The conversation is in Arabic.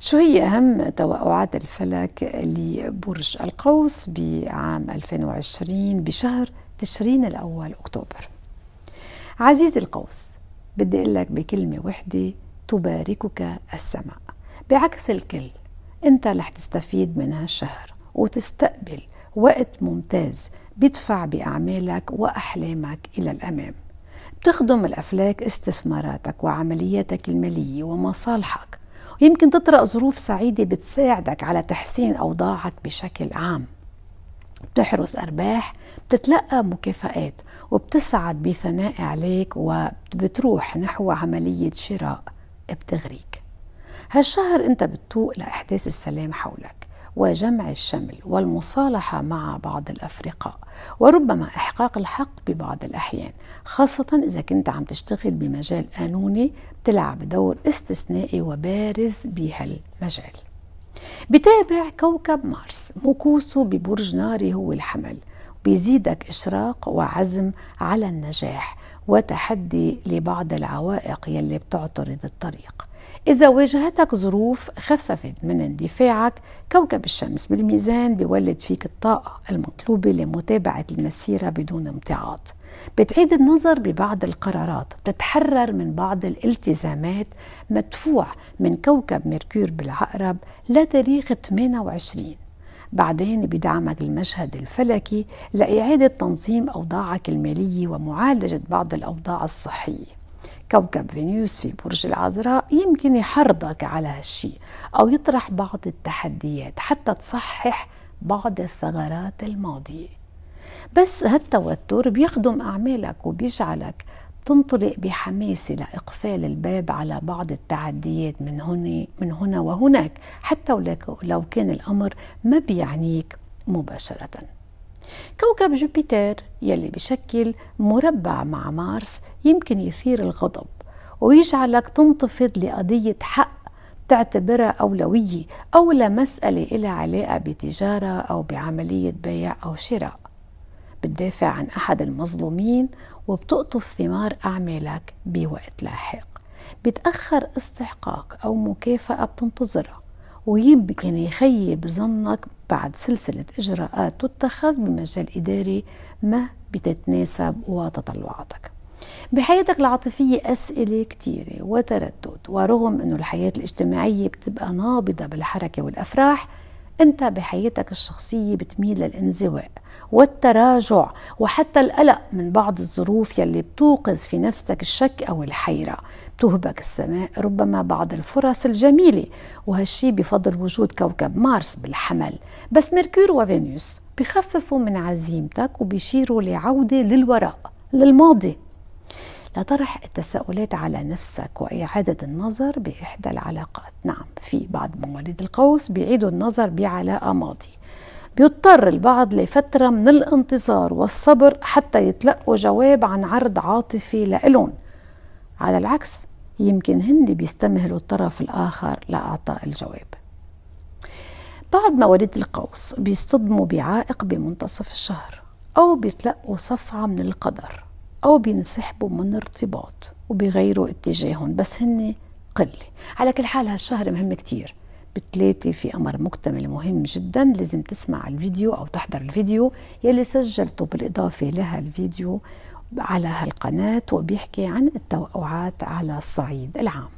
شو هي أهم توقعات الفلك لبرج القوس بعام 2020 بشهر تشرين الأول أكتوبر عزيزي القوس بدي أقول لك بكلمة وحدة تباركك السماء بعكس الكل أنت رح تستفيد من هالشهر وتستقبل وقت ممتاز بيدفع بأعمالك وأحلامك إلى الأمام بتخدم الأفلاك استثماراتك وعملياتك المالية ومصالحك ويمكن تطرأ ظروف سعيدة بتساعدك على تحسين أوضاعك بشكل عام بتحرز أرباح بتتلقى مكافآت وبتسعد بثناء عليك وبتروح نحو عملية شراء بتغريك هالشهر انت بتتوق لإحداث السلام حولك وجمع الشمل والمصالحة مع بعض الأفرقاء وربما إحقاق الحق ببعض الأحيان خاصة إذا كنت عم تشتغل بمجال قانوني بتلعب دور استثنائي وبارز بهالمجال بتابع كوكب مارس مكوسه ببرج ناري هو الحمل بيزيدك إشراق وعزم على النجاح وتحدي لبعض العوائق يلي بتعترض الطريق إذا واجهتك ظروف خففت من اندفاعك كوكب الشمس بالميزان بيولد فيك الطاقة المطلوبة لمتابعة المسيرة بدون امتعاض بتعيد النظر ببعض القرارات بتتحرر من بعض الالتزامات مدفوع من كوكب ميركور بالعقرب لتاريخ 28 بعدين بدعمك المشهد الفلكي لإعادة تنظيم أوضاعك المالية ومعالجة بعض الأوضاع الصحية كوكب فينيوس في برج العذراء يمكن يحرضك على هالشيء أو يطرح بعض التحديات حتى تصحح بعض الثغرات الماضية بس هالتوتر بيخدم أعمالك وبيجعلك تنطلق بحماسة لإقفال الباب على بعض التعديات من هنا من هنا وهناك حتى ولو كان الأمر ما بيعنيك مباشرةً كوكب جوبيتر يلي بشكل مربع مع مارس يمكن يثير الغضب ويجعلك تنتفض لقضية حق تعتبرها أولوية أو لمسألة إلها علاقة بتجارة أو بعملية بيع أو شراء بتدافع عن أحد المظلومين وبتقطف ثمار أعمالك بوقت لاحق بتأخر استحقاق أو مكافأة بتنتظرها ويمكن يخيب ظنك بعد سلسلة إجراءات تتخذ بمجال إداري ما بتتناسب وتطلعاتك بحياتك العاطفية أسئلة كتيرة وتردد ورغم أن الحياة الاجتماعية بتبقى نابضة بالحركة والأفراح أنت بحياتك الشخصية بتميل للانزواء والتراجع وحتى القلق من بعض الظروف يلي بتوقظ في نفسك الشك أو الحيرة بتهبك السماء ربما بعض الفرص الجميلة وهالشي بفضل وجود كوكب مارس بالحمل بس ميركور وفينوس بخففوا من عزيمتك وبيشيروا لعودة للوراء للماضي لطرح التساؤلات على نفسك وإعادة النظر بإحدى العلاقات في بعض مواليد القوس بيعيدوا النظر بعلاقة ماضي بيضطر البعض لفترة من الانتظار والصبر حتى يتلقوا جواب عن عرض عاطفي لإلهم على العكس يمكن هن بيستمهلوا الطرف الآخر لإعطاء الجواب بعض مواليد القوس بيصطدموا بعائق بمنتصف الشهر أو بيتلقوا صفعة من القدر أو بينسحبوا من ارتباط وبيغيروا اتجاههم بس هن قلة على كل حال هالشهر مهم كتير بالثلاثة في أمر مكتمل مهم جدا لازم تسمع الفيديو أو تحضر الفيديو يلي سجلته بالإضافة لها الفيديو على هالقناة وبيحكي عن التوقعات على الصعيد العام